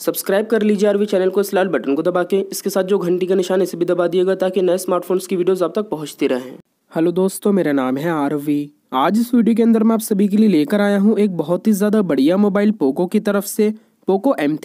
subscribe कर लीजिए RV channel को इस लाल बटन को दबा के इसके साथ जो घंटी का निशान इसे भी दबा दिएगा ताकि नए स्मार्टफोन्स की वीडियोस आप तक पहुंचती रहें हेलो दोस्तों मेरा नाम है आरवी आज इस वीडियो के अंदर मैं आप सभी के लिए लेकर आया हूँ एक बहुत ही ज़्यादा बढ़िया मोबाइल पोको की तरफ से पोको एम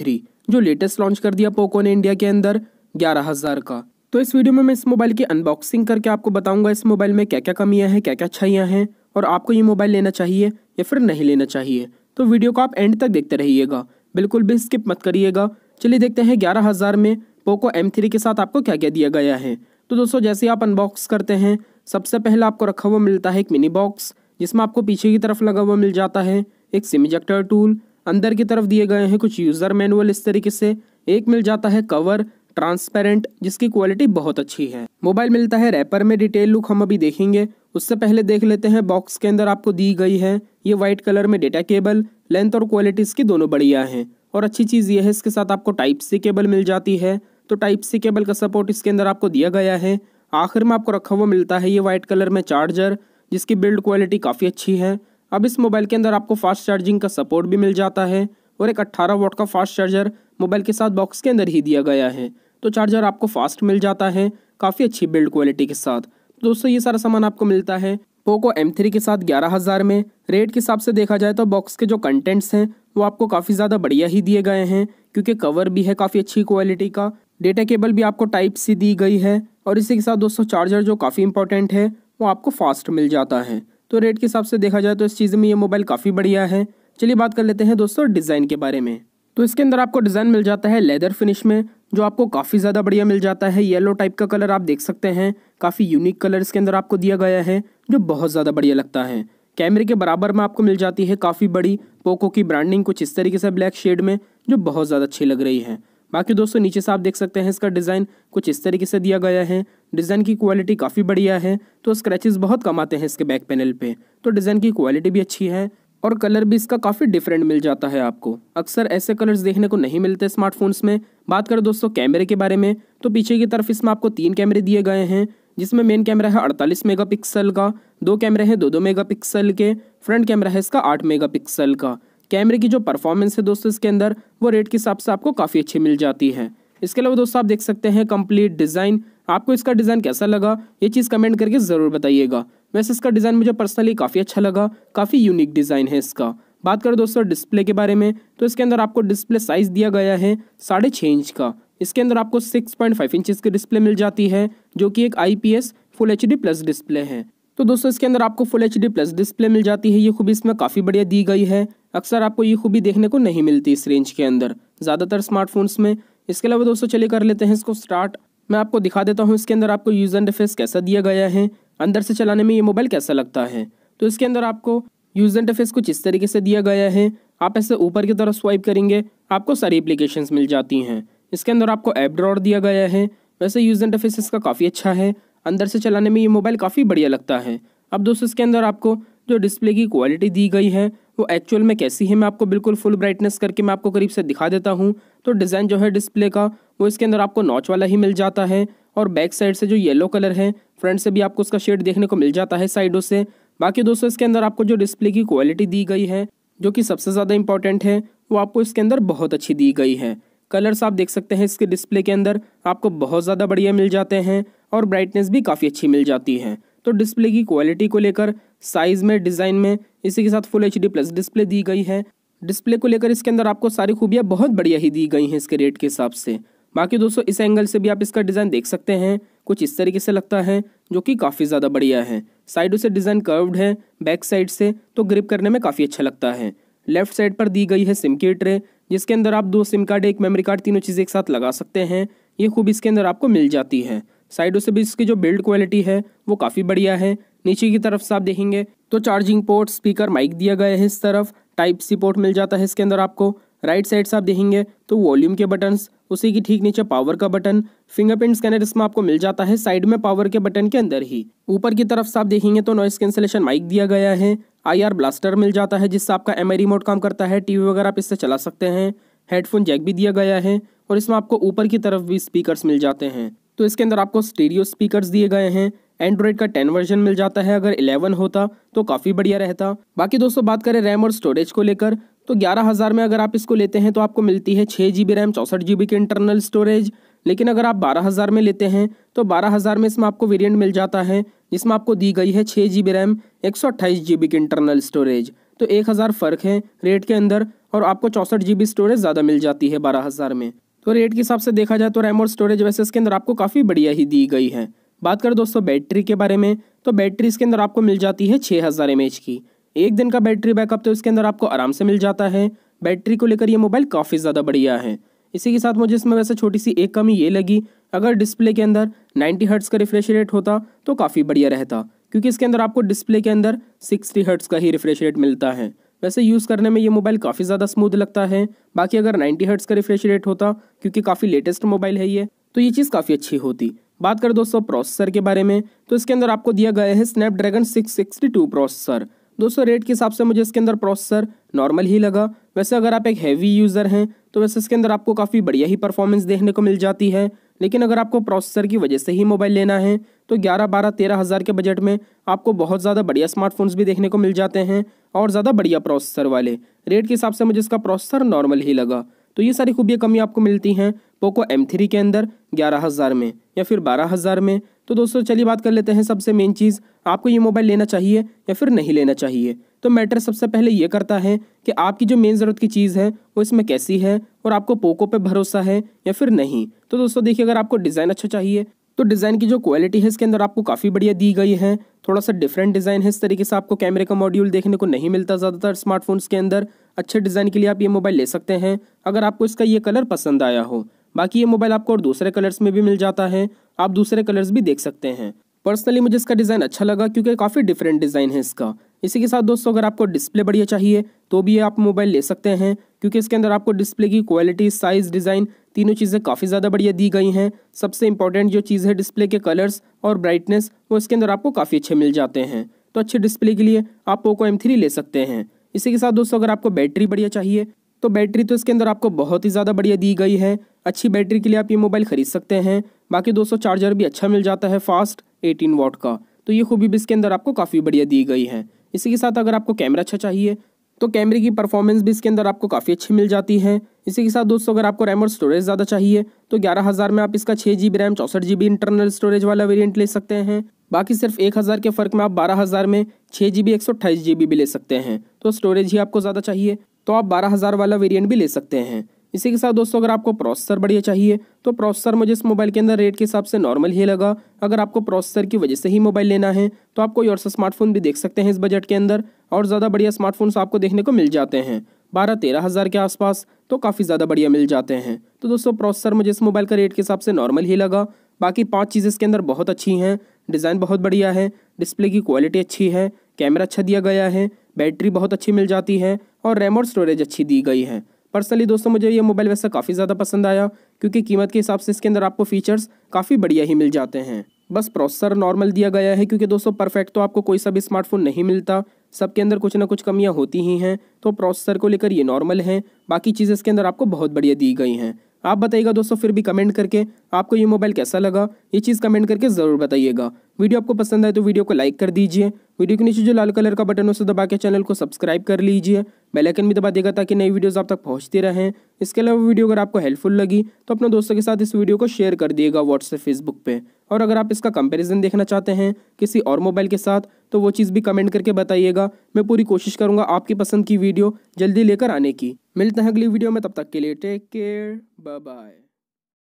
जो लेटेस्ट लॉन्च कर दिया पोको ने इंडिया के अंदर ग्यारह का तो इस वीडियो में मैं इस मोबाइल की अनबॉक्सिंग करके आपको बताऊंगा इस मोबाइल में क्या क्या कमियां हैं क्या क्या अच्छाइयाँ हैं और आपको ये मोबाइल लेना चाहिए या फिर नहीं लेना चाहिए तो वीडियो को आप एंड तक देखते रहिएगा बिल्कुल भी स्किप मत करिएगा चलिए देखते हैं ग्यारह हज़ार में पोको एम थ्री के साथ आपको क्या क्या दिया गया है तो दोस्तों जैसे आप अनबॉक्स करते हैं सबसे पहले आपको रखा हुआ मिलता है एक मिनी बॉक्स जिसमें आपको पीछे की तरफ लगा हुआ मिल जाता है एक इजेक्टर टूल अंदर की तरफ दिए गए हैं कुछ यूज़र मैनुअल इस तरीके से एक मिल जाता है कवर ट्रांसपेरेंट जिसकी क्वालिटी बहुत अच्छी है मोबाइल मिलता है रैपर में डिटेल लुक हम अभी देखेंगे उससे पहले देख लेते हैं बॉक्स के अंदर आपको दी गई है ये वाइट कलर में डेटा केबल लेंथ और क्वालिटी इसकी दोनों बढ़िया हैं और अच्छी चीज़ यह है इसके साथ आपको टाइप सी केबल मिल जाती है तो टाइप सी केबल का सपोर्ट इसके अंदर आपको दिया गया है आखिर में आपको रखा हुआ मिलता है ये वाइट कलर में चार्जर जिसकी बिल्ड क्वालिटी काफ़ी अच्छी है अब इस मोबाइल के अंदर आपको फास्ट चार्जिंग का सपोर्ट भी मिल जाता है और एक 18 वोट का फास्ट चार्जर मोबाइल के साथ बॉक्स के अंदर ही दिया गया है तो चार्जर आपको फास्ट मिल जाता है काफ़ी अच्छी बिल्ड क्वालिटी के साथ दोस्तों ये सारा सामान आपको मिलता है पोको एम थ्री के साथ ग्यारह हज़ार में रेट के हिसाब से देखा जाए तो बॉक्स के जो कंटेंट्स हैं वो आपको काफ़ी ज़्यादा बढ़िया ही दिए गए हैं क्योंकि कवर भी है काफ़ी अच्छी क्वालिटी का डेटा केबल भी आपको टाइप सी दी गई है और इसी के साथ दोस्तों चार्जर जो काफ़ी इंपॉर्टेंट है वो आपको फास्ट मिल जाता है तो रेट के हिसाब से देखा जाए तो इस चीज़ में ये मोबाइल काफ़ी बढ़िया है चलिए बात कर लेते हैं दोस्तों डिज़ाइन के बारे में तो इसके अंदर आपको डिज़ाइन मिल जाता है लेदर फिनिश में जो आपको काफ़ी ज़्यादा बढ़िया मिल जाता है येलो टाइप का कलर आप देख सकते हैं काफ़ी यूनिक कलर इसके अंदर आपको दिया गया है जो बहुत ज़्यादा बढ़िया लगता है कैमरे के बराबर में आपको मिल जाती है काफ़ी बड़ी पोको की ब्रांडिंग कुछ इस तरीके से ब्लैक शेड में जो बहुत ज़्यादा अच्छी लग रही है बाकी दोस्तों नीचे से आप देख सकते हैं इसका डिज़ाइन कुछ इस तरीके से दिया गया है डिज़ाइन की क्वालिटी काफ़ी बढ़िया है तो स्क्रैचेस बहुत कम आते हैं इसके बैक पैनल पे तो डिज़ाइन की क्वालिटी भी अच्छी है और कलर भी इसका काफ़ी डिफरेंट मिल जाता है आपको अक्सर ऐसे कलर्स देखने को नहीं मिलते स्मार्टफोन्स में बात करें दोस्तों कैमरे के बारे में तो पीछे की तरफ इसमें आपको तीन कैमरे दिए गए हैं जिसमें मेन कैमरा है मेगा पिक्सल का दो कैमरे हैं दो दो पिक्सल के फ्रंट कैमरा है इसका मेगा पिक्सल का कैमरे की जो परफॉर्मेंस है दोस्तों इसके अंदर वो रेट के हिसाब से आपको काफ़ी अच्छी मिल जाती है इसके अलावा दोस्तों आप देख सकते हैं कंप्लीट डिज़ाइन आपको इसका डिज़ाइन कैसा लगा ये चीज़ कमेंट करके ज़रूर बताइएगा वैसे इसका डिज़ाइन मुझे पर्सनली काफ़ी अच्छा लगा काफ़ी यूनिक डिज़ाइन है इसका बात करें दोस्तों डिस्प्ले के बारे में तो इसके अंदर आपको डिस्प्ले साइज़ दिया गया है साढ़े छः इंच का इसके अंदर आपको सिक्स पॉइंट फाइव इंच की डिस्प्ले मिल जाती है जो कि एक IPS full HD plus display है तो दोस्तों इसके अंदर आपको फुल एचडी प्लस डिस्प्ले मिल जाती है ये खूबी इसमें काफ़ी बढ़िया दी गई है अक्सर आपको ये खूबी देखने को नहीं मिलती इस रेंज के अंदर ज़्यादातर स्मार्टफोन्स में इसके अलावा दोस्तों चले कर लेते हैं इसको स्टार्ट मैं आपको दिखा देता हूँ इसके अंदर आपको यूज एंड फेस कैसा दिया गया है अंदर से चलाने में ये मोबाइल कैसा लगता है तो इसके अंदर आपको यूज़ इंटरफेस कुछ इस तरीके से दिया गया है आप ऐसे ऊपर की तरफ स्वाइप करेंगे आपको सारी एप्लीकेशंस मिल जाती हैं इसके अंदर आपको ऐप ड्रॉर दिया गया है वैसे यूज़ इंटरफेस इसका काफ़ी अच्छा है अंदर से चलाने में ये मोबाइल काफ़ी बढ़िया लगता है अब दोस्तों इसके अंदर आपको जो डिस्प्ले की क्वालिटी दी गई है वो एक्चुअल में कैसी है मैं आपको बिल्कुल फुल ब्राइटनेस करके मैं आपको करीब से दिखा देता हूँ तो डिज़ाइन जो है डिस्प्ले का वो इसके अंदर आपको नॉच वाला ही मिल जाता है और बैक साइड से जो येलो कलर है फ्रंट से भी आपको उसका शेड देखने को मिल जाता है साइडों से बाकी दोस्तों इसके अंदर आपको जो डिस्प्ले की क्वालिटी दी गई है जो कि सबसे ज़्यादा इंपॉर्टेंट है वो आपको इसके अंदर बहुत अच्छी दी गई है कलर्स आप देख सकते हैं इसके डिस्प्ले के अंदर आपको बहुत ज़्यादा बढ़िया मिल जाते हैं और ब्राइटनेस भी काफ़ी अच्छी मिल जाती है तो डिस्प्ले की क्वालिटी को लेकर साइज़ में डिज़ाइन में इसी के साथ फुल एच प्लस डिस्प्ले दी गई है डिस्प्ले को लेकर इसके अंदर आपको सारी खूबियाँ बहुत बढ़िया ही दी गई हैं इसके रेट के हिसाब से बाकी दोस्तों इस एंगल से भी आप इसका डिज़ाइन देख सकते हैं कुछ इस तरीके से लगता है जो कि काफ़ी ज़्यादा बढ़िया है साइडों से डिज़ाइन कर्व्ड है बैक साइड से तो ग्रिप करने में काफ़ी अच्छा लगता है लेफ्ट साइड पर दी गई है सिम की ट्रे जिसके अंदर आप दो सिम कार्ड एक मेमोरी कार्ड तीनों चीज़ें एक साथ लगा सकते हैं ये खूब इसके अंदर आपको मिल जाती है साइडों से भी इसकी जो बिल्ड क्वालिटी है वो काफ़ी बढ़िया है नीचे की तरफ से आप देखेंगे तो चार्जिंग पोर्ट स्पीकर माइक दिया गया है इस तरफ टाइप सी पोर्ट मिल जाता है इसके अंदर आपको राइट साइड से आप देखेंगे तो वॉल्यूम के बटन्स उसी की ठीक नीचे पावर का बटन फिंगरप्रिंट स्कैनर इसमें आपको मिल जाता है साइड में पावर के बटन के अंदर ही ऊपर की तरफ से आप देखेंगे तो नॉइस कैंसिलेशन माइक दिया गया है आईआर ब्लास्टर मिल जाता है जिससे आपका एम रिमोट काम करता है टीवी वगैरह आप इससे चला सकते हैं हेडफोन जैक भी दिया गया है और इसमें आपको ऊपर की तरफ भी स्पीकर्स मिल जाते हैं तो इसके अंदर आपको स्टेडियो स्पीकर दिए गए हैं एंड्रॉइड का टेन वर्जन मिल जाता है अगर इलेवन होता तो काफ़ी बढ़िया रहता बाकी दोस्तों बात करें रैम और स्टोरेज को लेकर तो ग्यारह हज़ार में अगर आप इसको लेते हैं तो आपको मिलती है छः जी बी रैम चौंसठ जी बी की इंटरनल स्टोरेज लेकिन अगर आप बारह हज़ार में लेते हैं तो बारह हज़ार में इसमें आपको वेरिएंट मिल जाता है जिसमें आपको दी गई है छः जी बी रैम एक सौ अट्ठाईस जी बी की इंटरनल स्टोरेज तो एक हज़ार फ़र्क है रेट के अंदर और आपको चौंसठ जी बी स्टोरेज ज़्यादा मिल जाती है बारह हज़ार में तो रेट के हिसाब से देखा जाए तो रैम और स्टोरेज वैसे इसके अंदर आपको काफ़ी बढ़िया ही दी गई है बात करें दोस्तों बैटरी के बारे में तो बैटरी इसके अंदर आपको मिल जाती है छः हज़ार एम एच की एक दिन का बैटरी बैकअप तो इसके अंदर आपको आराम से मिल जाता है बैटरी को लेकर ये मोबाइल काफ़ी ज़्यादा बढ़िया है इसी के साथ मुझे इसमें वैसे छोटी सी एक कमी ये लगी अगर डिस्प्ले के अंदर 90 हर्ट्स का रिफ्रेश रेट होता तो काफ़ी बढ़िया रहता क्योंकि इसके अंदर आपको डिस्प्ले के अंदर 60 हर्ट्स का ही रिफ्रेश रेट मिलता है वैसे यूज़ करने में ये मोबाइल काफ़ी ज़्यादा स्मूथ लगता है बाकी अगर 90 हर्ट्स का रिफ्रेश रेट होता क्योंकि काफ़ी लेटेस्ट मोबाइल है ये तो ये चीज़ काफ़ी अच्छी होती बात करें दोस्तों प्रोसेसर के बारे में तो इसके अंदर आपको दिया गया है स्नैपड्रैगन सिक्स प्रोसेसर दोस्तों रेट के हिसाब से मुझे इसके अंदर प्रोसेसर नॉर्मल ही लगा वैसे अगर आप एक हैवी यूज़र हैं तो वैसे इसके अंदर आपको काफ़ी बढ़िया ही परफॉर्मेंस देखने को मिल जाती है लेकिन अगर आपको प्रोसेसर की वजह से ही मोबाइल लेना है तो ग्यारह बारह तेरह हज़ार के बजट में आपको बहुत ज़्यादा बढ़िया स्मार्टफोन्स भी देखने को मिल जाते हैं और ज़्यादा बढ़िया प्रोसेसर वाले रेट के हिसाब से मुझे इसका प्रोसेसर नॉर्मल ही लगा तो ये सारी खूबियाँ कमी आपको मिलती हैं पोको एम थ्री के अंदर ग्यारह हज़ार में या फिर बारह हज़ार में तो दोस्तों चलिए बात कर लेते हैं सबसे मेन चीज़ आपको ये मोबाइल लेना चाहिए या फिर नहीं लेना चाहिए तो मैटर सबसे पहले ये करता है कि आपकी जो मेन ज़रूरत की चीज़ है वो इसमें कैसी है और आपको पोको पे भरोसा है या फिर नहीं तो दोस्तों देखिए अगर आपको डिज़ाइन अच्छा चाहिए तो डिज़ाइन की जो क्वालिटी है इसके अंदर आपको काफ़ी बढ़िया दी गई है थोड़ा सा डिफरेंट डिज़ाइन है इस तरीके से आपको कैमरे का मॉड्यूल देखने को नहीं मिलता ज़्यादातर स्मार्टफोन्स के अंदर अच्छे डिज़ाइन के लिए आप ये मोबाइल ले सकते हैं अगर आपको इसका ये कलर पसंद आया हो बाकी ये मोबाइल आपको और दूसरे कलर्स में भी मिल जाता है आप दूसरे कलर्स भी देख सकते हैं पर्सनली मुझे इसका डिज़ाइन अच्छा लगा क्योंकि काफ़ी डिफरेंट डिज़ाइन है इसका इसी के साथ दोस्तों अगर आपको डिस्प्ले बढ़िया चाहिए तो भी ये आप मोबाइल ले सकते हैं क्योंकि इसके अंदर आपको डिस्प्ले की क्वालिटी साइज़ डिज़ाइन तीनों चीज़ें काफ़ी ज़्यादा बढ़िया दी गई हैं सबसे इंपॉर्टेंट जो चीज़ है डिस्प्ले के कलर्स और ब्राइटनेस वो इसके अंदर आपको काफ़ी अच्छे मिल जाते हैं तो अच्छे डिस्प्ले के लिए आप पोको एम ले सकते हैं इसी के साथ दोस्तों अगर आपको बैटरी बढ़िया चाहिए तो बैटरी तो इसके अंदर आपको बहुत ही ज़्यादा बढ़िया दी गई है अच्छी बैटरी के लिए आप ये मोबाइल खरीद सकते हैं बाकी दोस्तों चार्जर भी अच्छा मिल जाता है फास्ट एटीन वॉट का तो ये खूबी भी इसके अंदर आपको काफ़ी बढ़िया दी गई है इसी के साथ अगर आपको कैमरा अच्छा चाहिए तो कैमरे की परफॉर्मेंस भी इसके अंदर आपको काफ़ी अच्छी मिल जाती है इसी के साथ दोस्तों अगर आपको रैम और स्टोरेज ज़्यादा चाहिए तो ग्यारह हज़ार में आप इसका छः जी बी रैम चौसठ जी बी इंटरनल स्टोरेज वाला वेरिएंट ले सकते हैं बाकी सिर्फ एक हज़ार के फ़र्क में आप बारह हज़ार में छः जी बी एक सौ अट्ठाईस जी बी भी ले सकते हैं तो स्टोरेज ही आपको ज़्यादा चाहिए तो आप बारह हज़ार वाला वेरियंट भी ले सकते हैं इसी के साथ दोस्तों अगर आपको प्रोसेसर बढ़िया चाहिए तो प्रोसेसर मुझे इस मोबाइल के अंदर रेट के हिसाब से नॉर्मल ही लगा अगर आपको प्रोसेसर की वजह से ही मोबाइल लेना है तो आप कोई और सा स्मार्टफोन भी देख सकते हैं इस बजट के अंदर और ज़्यादा बढ़िया स्मार्टफोन्स आपको देखने को मिल जाते हैं बारह तेरह हज़ार के आसपास तो काफ़ी ज़्यादा बढ़िया मिल जाते हैं तो दोस्तों प्रोसेसर मुझे इस मोबाइल का रेट के हिसाब से नॉर्मल ही लगा बाकी पांच चीज़ें इसके अंदर बहुत अच्छी हैं डिज़ाइन बहुत बढ़िया है डिस्प्ले की क्वालिटी अच्छी है कैमरा अच्छा दिया गया है बैटरी बहुत अच्छी मिल जाती है और रैम और स्टोरेज अच्छी दी गई है पर्सनली दोस्तों मुझे ये मोबाइल वैसे काफ़ी ज़्यादा पसंद आया क्योंकि कीमत के हिसाब से इसके अंदर आपको फीचर्स काफ़ी बढ़िया ही मिल जाते हैं बस प्रोसेसर नॉर्मल दिया गया है क्योंकि दोस्तों परफेक्ट तो आपको कोई सा भी स्मार्टफोन नहीं मिलता सबके अंदर कुछ ना कुछ कमियां होती ही हैं तो प्रोसेसर को लेकर ये नॉर्मल हैं बाकी चीज़ें इसके अंदर आपको बहुत बढ़िया दी गई हैं आप बताइएगा दोस्तों फिर भी कमेंट करके आपको ये मोबाइल कैसा लगा ये चीज़ कमेंट करके ज़रूर बताइएगा वीडियो आपको पसंद आए तो वीडियो को लाइक कर दीजिए वीडियो के नीचे जो लाल कलर का बटन उसे दबा के चैनल को सब्सक्राइब कर लीजिए बेलाइकन भी दबा देगा ताकि नई वीडियोज़ आप तक पहुँचते रहें इसके अलावा वीडियो अगर आपको हेल्पफुल लगी तो अपने दोस्तों के साथ इस वीडियो को शेयर कर दिएगा व्हाट्सएप फेसबुक पर और अगर आप इसका कंपैरिजन देखना चाहते हैं किसी और मोबाइल के साथ तो वो चीज़ भी कमेंट करके बताइएगा मैं पूरी कोशिश करूँगा आपकी पसंद की वीडियो जल्दी लेकर आने की मिलते हैं अगली वीडियो में तब तक के लिए टेक केयर बाय